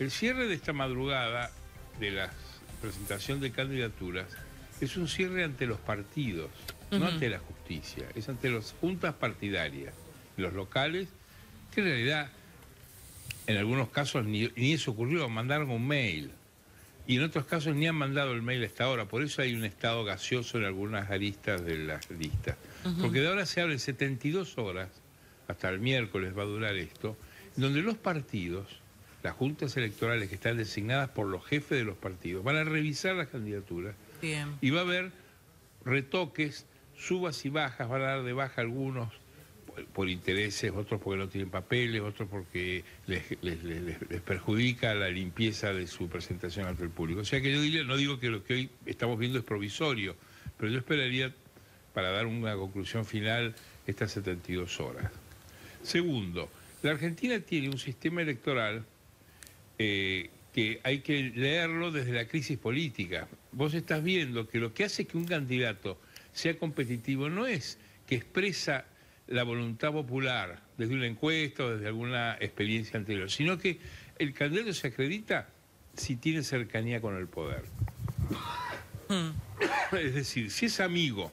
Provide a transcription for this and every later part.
El cierre de esta madrugada de la presentación de candidaturas es un cierre ante los partidos, no ante la justicia, es ante las juntas partidarias, los locales, que en realidad en algunos casos ni, eso ocurrió, mandaron un mail. Y en otros casos ni han mandado el mail hasta ahora, por eso hay un estado gaseoso en algunas aristas de las listas. Porque de ahora se abren 72 horas, hasta el miércoles va a durar esto, donde los partidos las juntas electorales que están designadas por los jefes de los partidos van a revisar las candidaturas y va a haber retoques, subas y bajas, van a dar de baja algunos por, intereses, otros porque no tienen papeles, otros porque les, perjudica la limpieza de su presentación ante el público. O sea que yo no digo que lo que hoy estamos viendo es provisorio, pero yo esperaría para dar una conclusión final estas 72 horas. Segundo, la Argentina tiene un sistema electoral eh, que hay que leerlo desde la crisis política. Vos estás viendo que lo que hace que un candidato sea competitivo no es que expresa la voluntad popular desde una encuesta o desde alguna experiencia anterior, sino que el candidato se acredita si tiene cercanía con el poder. Hmm. Es decir, si es amigo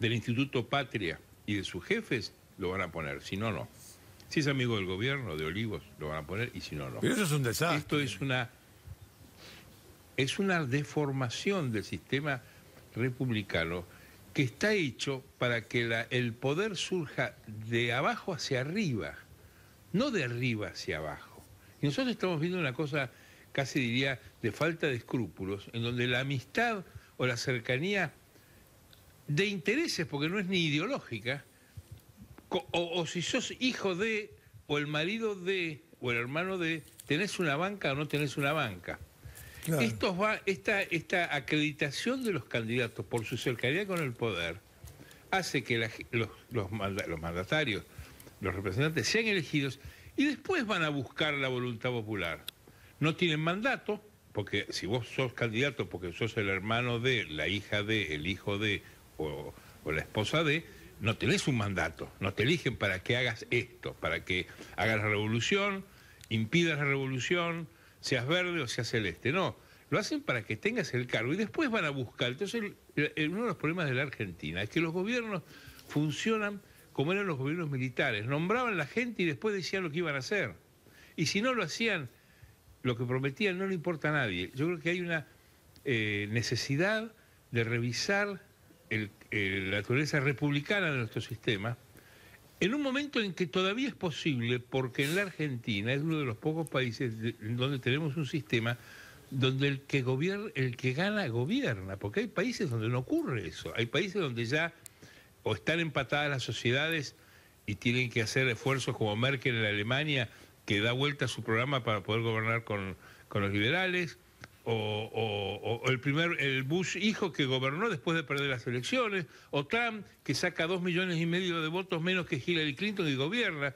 del Instituto Patria y de sus jefes, lo van a poner, si no, no. Si es amigo del gobierno, de Olivos, lo van a poner y si no, no. Pero eso es un desastre. Esto es una, es una deformación del sistema republicano que está hecho para que el poder surja de abajo hacia arriba, no de arriba hacia abajo. Y nosotros estamos viendo una cosa casi diría de falta de escrúpulos, en donde la amistad o la cercanía de intereses, porque no es ni ideológica, o, si sos hijo de, o el marido de, o el hermano de, tenés una banca o no tenés una banca. va, esta, esta acreditación de los candidatos por su cercanía con el poder hace que los, mandatarios, los representantes sean elegidos y después van a buscar la voluntad popular. No tienen mandato, porque si vos sos candidato porque sos el hermano de, la hija de, el hijo de o la esposa de, no tenés un mandato, no te eligen para que hagas esto, para que hagas la revolución, impidas la revolución, seas verde o seas celeste. No, lo hacen para que tengas el cargo y después van a buscar. Entonces, uno de los problemas de la Argentina es que los gobiernos funcionan como eran los gobiernos militares. Nombraban la gente y después decían lo que iban a hacer. Y si no lo hacían, lo que prometían no le importa a nadie. Yo creo que hay una eh, necesidad de revisar el, eh, la naturaleza republicana de nuestro sistema, en un momento en que todavía es posible, porque en la Argentina es uno de los pocos países donde tenemos un sistema donde el que, el que gana gobierna, porque hay países donde no ocurre eso, hay países donde ya o están empatadas las sociedades y tienen que hacer esfuerzos como Merkel en Alemania, que da vuelta a su programa para poder gobernar con, con los liberales, o, el primer el Bush hijo que gobernó después de perder las elecciones, o Trump que saca dos millones y medio de votos menos que Hillary Clinton y gobierna,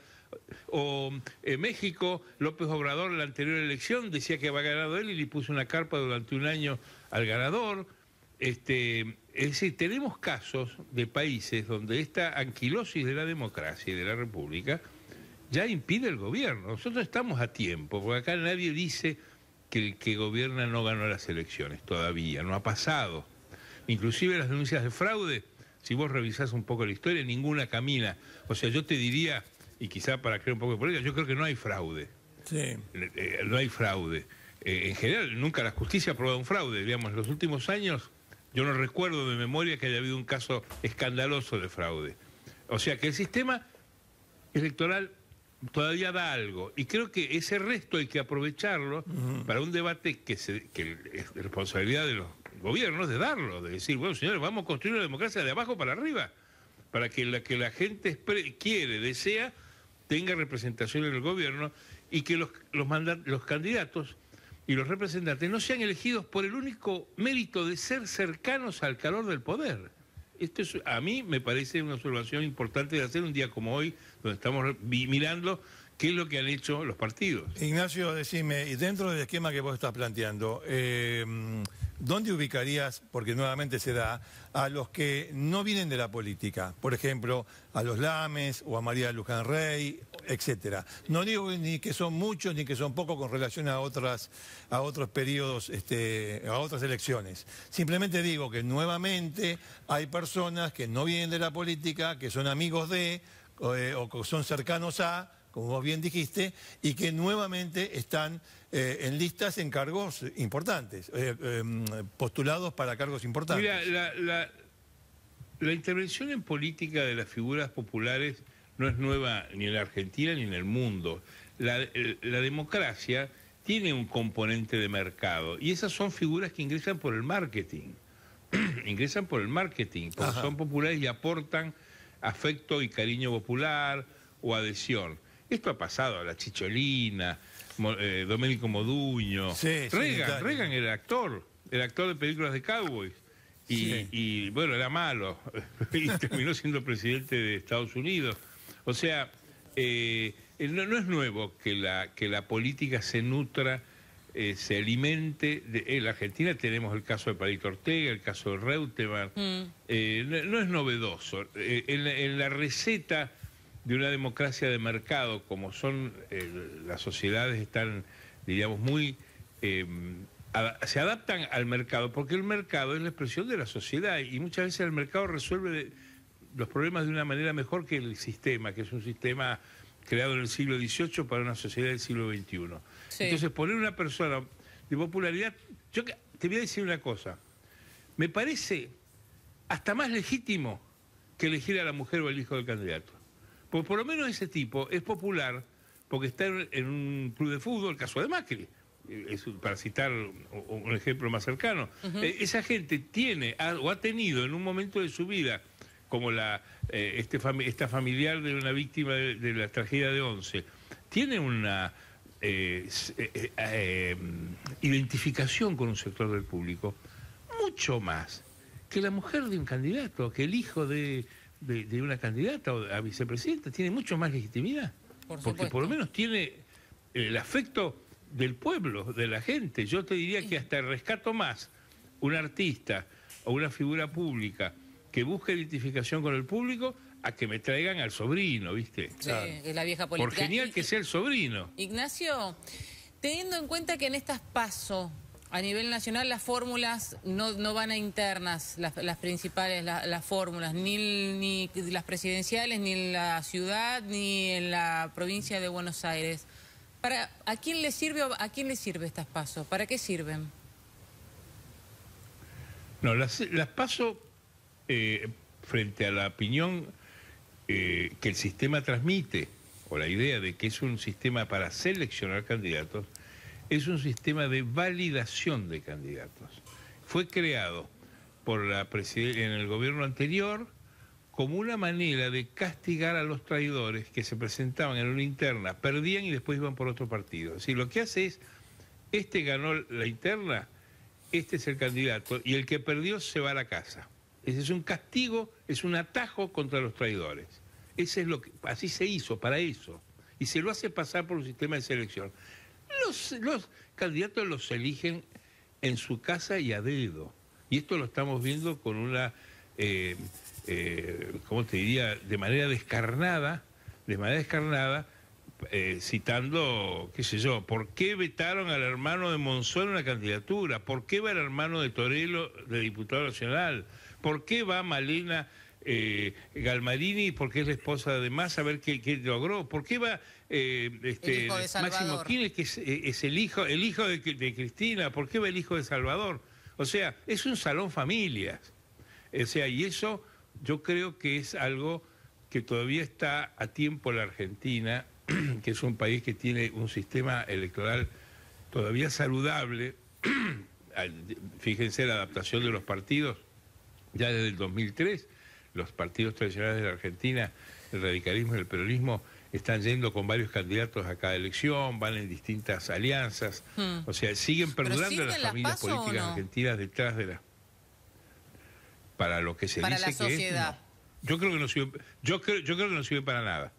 o eh, México, López Obrador en la anterior elección decía que había ganado él y le puso una carpa durante un año al ganador. Este, tenemos casos de países donde esta anquilosis de la democracia y de la república ya impide el gobierno. Nosotros estamos a tiempo, porque acá nadie dice que el que gobierna no ganó las elecciones todavía, no ha pasado. Inclusive las denuncias de fraude, si vos revisás un poco la historia, ninguna camina. O sea, yo te diría, y quizá para crear un poco de política, yo creo que no hay fraude. Sí. Eh, eh, no hay fraude. Eh, en general, nunca la justicia ha probado un fraude. Digamos, en los últimos años yo no recuerdo de memoria que haya habido un caso escandaloso de fraude. O sea que el sistema electoral todavía da algo. Y creo que ese resto hay que aprovecharlo para un debate que, se, es responsabilidad de los gobiernos de darlo, de decir, bueno, señores, vamos a construir una democracia de abajo para arriba, para que la que la gente quiere, desea, tenga representación en el gobierno y que los, los, los candidatos y los representantes no sean elegidos por el único mérito de ser cercanos al calor del poder esto a mí me parece una observación importante de hacer un día como hoy, donde estamos mirando qué es lo que han hecho los partidos. Ignacio, decime, y dentro del esquema que vos estás planteando, eh, ¿dónde ubicarías, porque nuevamente se da, a los que no vienen de la política? Por ejemplo, a los Lames o a María Luján Rey, etcétera. No digo ni que son muchos ni que son pocos con relación a otras, a otros periodos, este, a otras elecciones. Simplemente digo que nuevamente hay personas que no vienen de la política, que son amigos de, o eh, son cercanos a como vos bien dijiste, y que nuevamente están eh, en listas en cargos importantes, eh, em, postulados para cargos importantes. Mira, la, intervención en política de las figuras populares no es nueva ni en la Argentina ni en el mundo. La, democracia tiene un componente de mercado y esas son figuras que ingresan por el marketing. ingresan por el marketing, porque son populares y aportan afecto y cariño popular o adhesión. Esto ha pasado, a la Chicholina, eh, Domenico Moduño. Reagan, Reagan era actor, el actor de películas de cowboys. Y, bueno, era malo. y terminó siendo presidente de Estados Unidos. O sea, eh, no, es nuevo que la, que la política se nutra, eh, se alimente. en la Argentina tenemos el caso de Palito Ortega, el caso de Reutemann. Mm. No, es novedoso. en la receta de una democracia de mercado, como son eh, las sociedades, están, diríamos, muy... Em, se adaptan al mercado, porque el mercado es la expresión de la sociedad y muchas veces el mercado resuelve los problemas de una manera mejor que el sistema, que es un sistema creado en el siglo XVIII para una sociedad del siglo XXI. Entonces, poner una persona de popularidad, yo te voy a decir una cosa, me parece hasta más legítimo que elegir a la mujer o al hijo del candidato. Pues por lo menos ese tipo es popular porque está en, un club de fútbol, el caso de Macri, eh, para citar un ejemplo más cercano. Eh, esa gente tiene o ha tenido en un momento de su vida, como la, eh, este esta familiar de una víctima de, la tragedia de Once, tiene una ah, identificación con un sector del público mucho más que la mujer de un candidato, que el hijo de de, una candidata o a vicepresidenta, tiene mucho más legitimidad. porque por lo menos tiene el afecto del pueblo, de la gente. Yo te diría que hasta el rescato más un artista o una figura pública que busque identificación con el público a que me traigan al sobrino, ¿viste? Sí, es la vieja política. Por genial que sea el sobrino. Ignacio, teniendo en cuenta que en estas pasos a nivel nacional las fórmulas no, van a internas, las, principales, las fórmulas, ni, ni las presidenciales, ni en la ciudad, ni en la provincia de Buenos Aires. Para, ¿A quién le sirve, a quién le sirve estas pasos? ¿Para qué sirven? No, las, PASO, eh, frente a la opinión eh, que el sistema transmite, o la idea de que es un sistema para seleccionar candidatos, es un sistema de validación de candidatos. Fue creado por la en el gobierno anterior como una manera de castigar a los traidores que se presentaban en una interna, perdían y después iban por otro partido. si lo que hace es, este ganó la interna, este es el candidato, y el que perdió se va a la casa. Ese es un castigo, es un atajo contra los traidores. Ese es lo que, así se hizo, para eso. Y se lo hace pasar por un sistema de selección. Los, candidatos los eligen en su casa y a dedo. Y esto lo estamos viendo con una, eh, eh, ¿cómo te diría?, de manera descarnada, de manera descarnada, eh, citando, qué sé yo, ¿por qué vetaron al hermano de Monzón en la candidatura? ¿Por qué va el hermano de Torello de diputado nacional? ¿Por qué va Malena eh, Galmarini porque es la esposa de más... a ver qué, logró. ¿Por qué va eh, este, Máximo Kirchner, que eh, es, el hijo, el hijo de, de, Cristina? ¿Por qué va el hijo de Salvador? O sea, es un salón familias. O sea, y eso yo creo que es algo que todavía está a tiempo la Argentina, que es un país que tiene un sistema electoral todavía saludable. Fíjense la adaptación de los partidos ya desde el 2003 los partidos tradicionales de la Argentina, el radicalismo y el peronismo, están yendo con varios candidatos a cada elección, van en distintas alianzas. Hmm. O sea, siguen perdurando las familias políticas argentinas detrás de la Para lo que se dice la sociedad. es, yo, creo que no sirve, yo, creo, yo creo que no sirve para nada.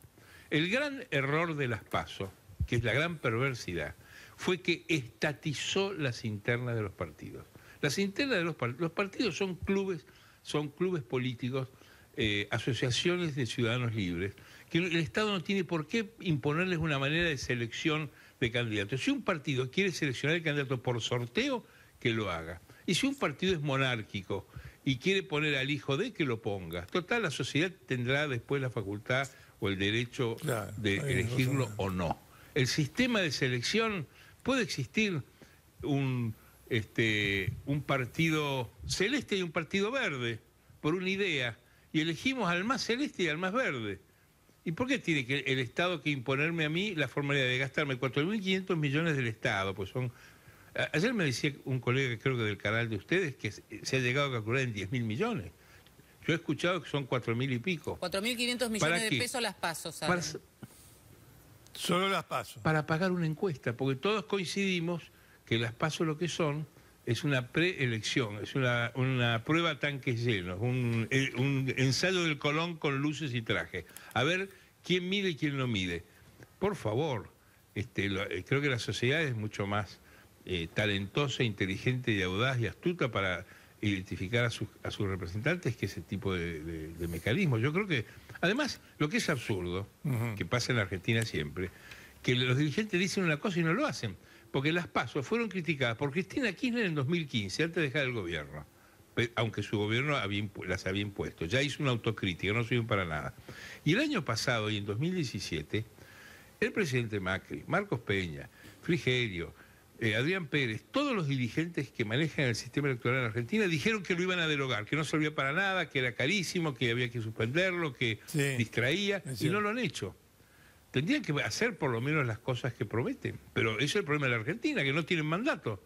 El gran error de las PASO, que es la gran perversidad, fue que estatizó las internas de los partidos. Las internas de los partidos, los partidos son clubes, son clubes políticos eh, asociaciones de ciudadanos libres, que el Estado no tiene por qué imponerles una manera de selección de candidatos. Si un partido quiere seleccionar el candidato por sorteo, que lo haga. Y si un partido es monárquico y quiere poner al hijo de, que lo ponga. Total, la sociedad tendrá después la facultad o el derecho de elegirlo o no. El sistema de selección puede existir un, este, un partido celeste y un partido verde por una idea y elegimos al más celeste y al más verde. ¿Y por qué tiene que el Estado que imponerme a mí la formalidad de gastarme 4.500 millones del Estado? Pues son... Ayer me decía un colega, creo que del canal de ustedes, que se ha llegado a calcular en 10.000 millones. Yo he escuchado que son 4.000 y pico. 4.500 millones de pesos las pasos, Solo las pasos. Para pagar una encuesta, porque todos coincidimos que las pasos lo que son es una preelección, es una, una prueba tanque lleno, un, eh, un, ensayo del Colón con luces y traje. A ver quién mide y quién no mide. Por favor, este, eh, creo que la sociedad es mucho más eh, talentosa, inteligente y audaz y astuta para identificar a sus, a sus representantes que ese tipo de, mecanismos. Yo creo que, además, lo que es absurdo, que pasa en Argentina siempre, que los dirigentes dicen una cosa y no lo hacen porque las pasos fueron criticadas por Cristina Kirchner en 2015, antes de dejar el gobierno, aunque su gobierno las había impuesto. Ya hizo una autocrítica, no sirvió para nada. Y el año pasado, y en 2017, el presidente Macri, Marcos Peña, Frigerio, eh, Adrián Pérez, todos los dirigentes que manejan el sistema electoral en Argentina dijeron que lo iban a derogar, que no servía para nada, que era carísimo, que había que suspenderlo, que distraía, y no lo han hecho tendrían que hacer por lo menos las cosas que prometen. Pero ese es el problema de la Argentina, que no tienen mandato.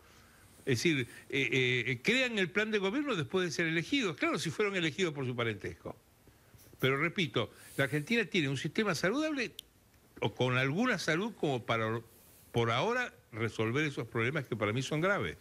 Es decir, eh, eh, crean el plan de gobierno después de ser elegidos. Claro, si fueron elegidos por su parentesco. Pero repito, la Argentina tiene un sistema saludable o con alguna salud como para, por ahora, resolver esos problemas que para mí son graves.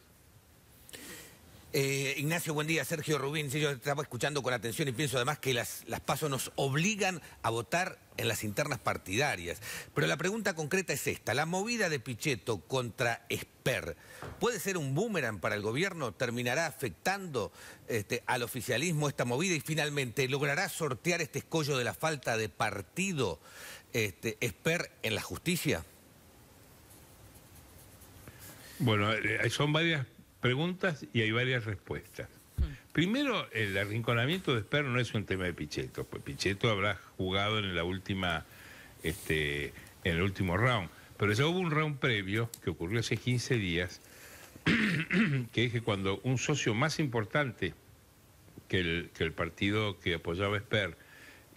Eh, Ignacio, buen día. Sergio Rubín, sí, yo estaba escuchando con atención y pienso además que las, las PASO nos obligan a votar en las internas partidarias. Pero la pregunta concreta es esta. ¿La movida de Pichetto contra Esper puede ser un boomerang para el gobierno? ¿Terminará afectando este, al oficialismo esta movida? Y finalmente, ¿logrará sortear este escollo de la falta de partido este, Esper en la justicia? Bueno, eh, son varias preguntas y hay varias respuestas. Hmm. Primero, el arrinconamiento de Esper no es un tema de Pichetto, pues Pichetto habrá jugado en la última, este, en el último round. Pero ya hubo un round previo que ocurrió hace 15 días, que es que cuando un socio más importante que el, partido que apoyaba Esper,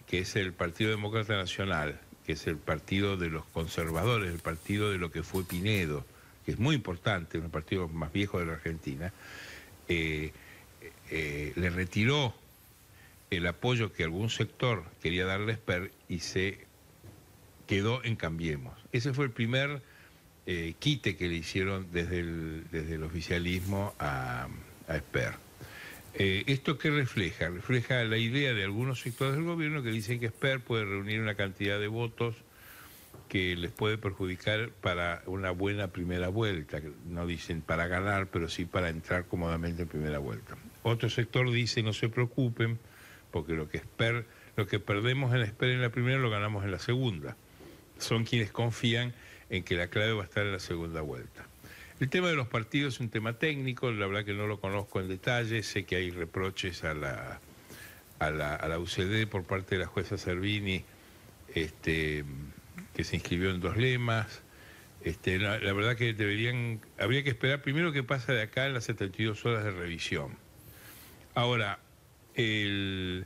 que es el Partido Demócrata Nacional, que es el partido de los conservadores, el partido de lo que fue Pinedo, que es muy importante, un partido más viejo de la Argentina, eh, eh, le retiró el apoyo que algún sector quería darle a Esper y se quedó en Cambiemos. Ese fue el primer eh, quite que le hicieron desde el, desde el oficialismo a, a ¿Esto qué refleja? Refleja la idea de algunos sectores del gobierno que dicen que Esper puede reunir una cantidad de votos que les puede perjudicar para una buena primera vuelta. No dicen para ganar, pero sí para entrar cómodamente en primera vuelta. Otro sector dice no se preocupen, porque lo que, lo que perdemos en la en la primera lo ganamos en la segunda. Son quienes confían en que la clave va a estar en la segunda vuelta. El tema de los partidos es un tema técnico, la verdad que no lo conozco en detalle, sé que hay reproches a la, a la, UCD por parte de la jueza Servini este, se inscribió en dos lemas. Este, la, verdad que deberían, habría que esperar primero qué pasa de acá en las 72 horas de revisión. Ahora, hay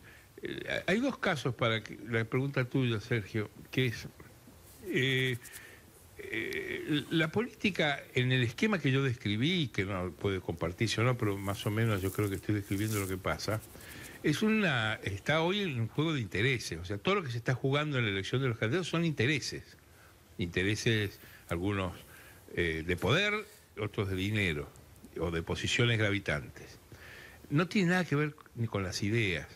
dos casos para que, la pregunta tuya, Sergio, que es eh, eh, la política en el esquema que yo describí, que no puede compartirse o no, pero más o menos yo creo que estoy describiendo lo que pasa, es una, está hoy en un juego de intereses. O sea, todo lo que se está jugando en la elección de los candidatos son intereses. Intereses, algunos eh, de poder, otros de dinero, o de posiciones gravitantes. No tiene nada que ver ni con las ideas.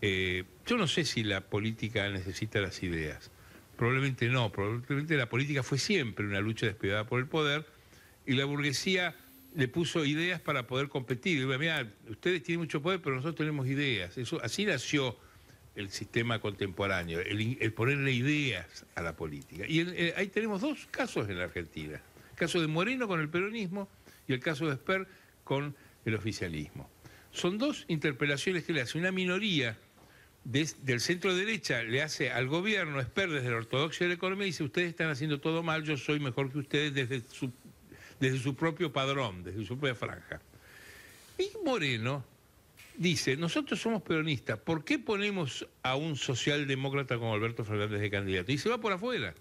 Eh, yo no sé si la política necesita las ideas. Probablemente no, probablemente la política fue siempre una lucha despiadada por el poder y la burguesía le puso ideas para poder competir. ustedes tienen mucho poder, pero nosotros tenemos ideas. Eso, así nació el sistema contemporáneo, el, ponerle ideas a la política. Y eh, ahí tenemos dos casos en la Argentina. El caso de Moreno con el peronismo y el caso de Sper con el oficialismo. Son dos interpelaciones que le hace una minoría del centro derecha, le hace al gobierno, Sper desde la ortodoxia de la economía, y dice ustedes están haciendo todo mal, yo soy mejor que ustedes desde su desde su propio padrón, desde su propia franja. Y Moreno dice, nosotros somos peronistas, ¿por qué ponemos a un socialdemócrata como Alberto Fernández de candidato? Y se va por afuera,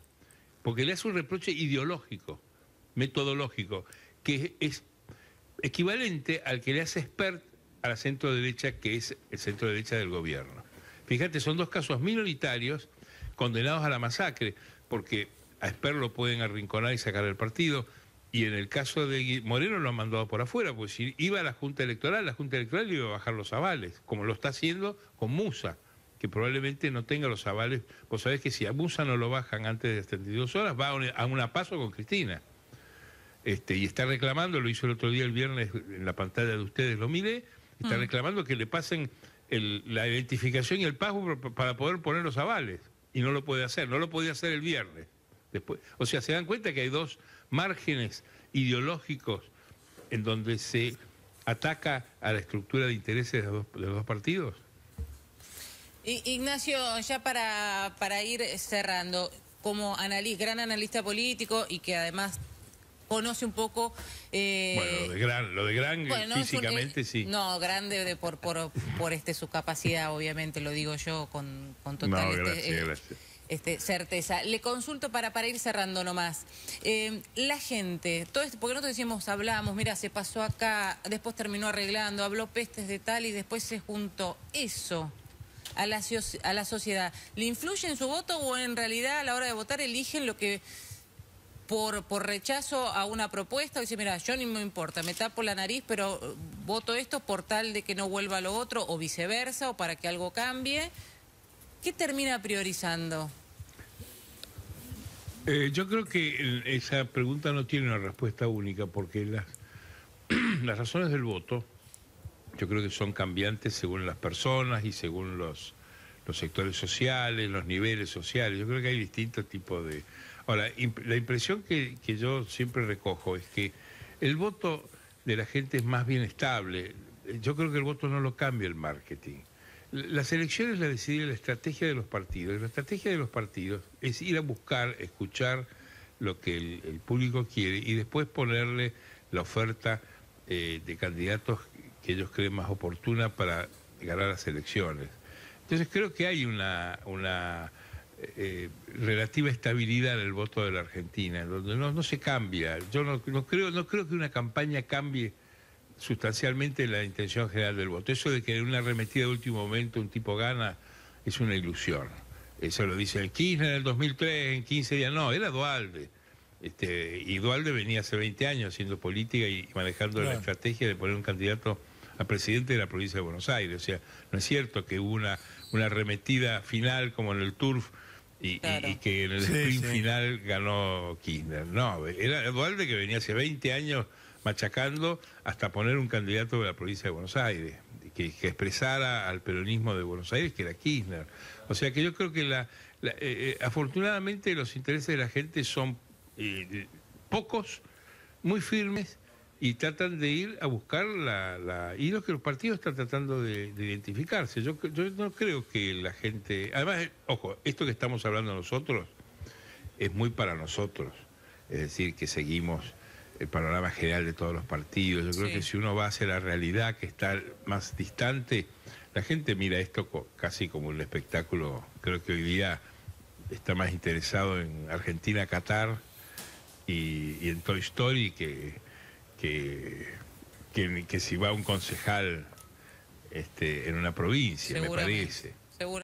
porque le hace un reproche ideológico, metodológico, que es equivalente al que le hace expert a la centro derecha, que es el centro derecha del gobierno. Fíjate, son dos casos minoritarios condenados a la masacre, porque a Spert lo pueden arrinconar y sacar el partido, y en el caso de Moreno lo han mandado por afuera, pues si iba a la Junta Electoral, la Junta Electoral iba a bajar los avales, como lo está haciendo con Musa, que probablemente no tenga los avales. Vos sabés que si a Musa no lo bajan antes de las 32 horas, va a un paso con Cristina. Este, y está reclamando, lo hizo el otro día el viernes en la pantalla de ustedes, lo miré, está mm. reclamando que le pasen la identificación y el pago para poder poner los avales. Y no lo puede hacer, no lo podía hacer el viernes. Después, o sea, se dan cuenta que hay dos márgenes ideológicos en donde se ataca a la estructura de intereses de los, dos partidos? Ignacio, ya para, para ir cerrando, como gran analista político y que además conoce un poco... Eh, bueno, lo de gran, físicamente sí. No, grande por, por, por este, su capacidad, obviamente, lo digo yo con, con total... No, este, certeza. Le consulto para, para ir cerrando nomás. Eh, la gente, todo esto, porque nosotros decimos, hablamos, mira, se pasó acá, después terminó arreglando, habló pestes de tal y después se juntó eso a la, a la sociedad. ¿Le influye en su voto o en realidad a la hora de votar eligen lo que por, por rechazo a una propuesta, o dice, mira, yo ni me importa, me tapo la nariz, pero eh, voto esto por tal de que no vuelva lo otro, o viceversa, o para que algo cambie. ¿Qué termina priorizando? Eh, yo creo que esa pregunta no tiene una respuesta única porque las, las razones del voto yo creo que son cambiantes según las personas y según los, los sectores sociales, los niveles sociales. Yo creo que hay distintos tipos de... Ahora, la impresión que, que, yo siempre recojo es que el voto de la gente es más bien estable. Yo creo que el voto no lo cambia el marketing. Las elecciones las decide la estrategia de los partidos. La estrategia de los partidos es ir a buscar, escuchar lo que el, público quiere y después ponerle la oferta eh, de candidatos que ellos creen más oportuna para ganar las elecciones. Entonces creo que hay una, eh, eh, relativa estabilidad en el voto de la Argentina, donde no, no se cambia. Yo no, creo, no creo que una campaña cambie sustancialmente la intención general del voto. Eso de que en una arremetida de último momento un tipo gana es una ilusión. Eso lo dice el Kirchner en el 2003, en 15 días. No, era Dualde. Este, y Dualde venía hace 20 años haciendo política y manejando la estrategia de poner un candidato a presidente de la provincia de Buenos Aires. O sea, no es cierto que hubo una, una arremetida final como en el Turf y, que en el sprint final ganó Kirchner. No, era Dualde que venía hace 20 años machacando hasta poner un candidato de la provincia de Buenos Aires, que, expresara al peronismo de Buenos Aires, que era Kirchner. O sea que yo creo que la, eh, eh, afortunadamente los intereses de la gente son eh, pocos, muy firmes, y tratan de ir a buscar la, y que los partidos están tratando de, identificarse. Yo, yo, no creo que la gente, además, ojo, esto que estamos hablando nosotros es muy para nosotros, es decir, que seguimos el panorama general de todos los partidos. Yo creo que si uno va hacia la realidad que está más distante, la gente mira esto casi como un espectáculo. Creo que hoy día está más interesado en Argentina, Qatar y, en Toy Story que, que, si va un concejal este, en una provincia, me parece. Seguro.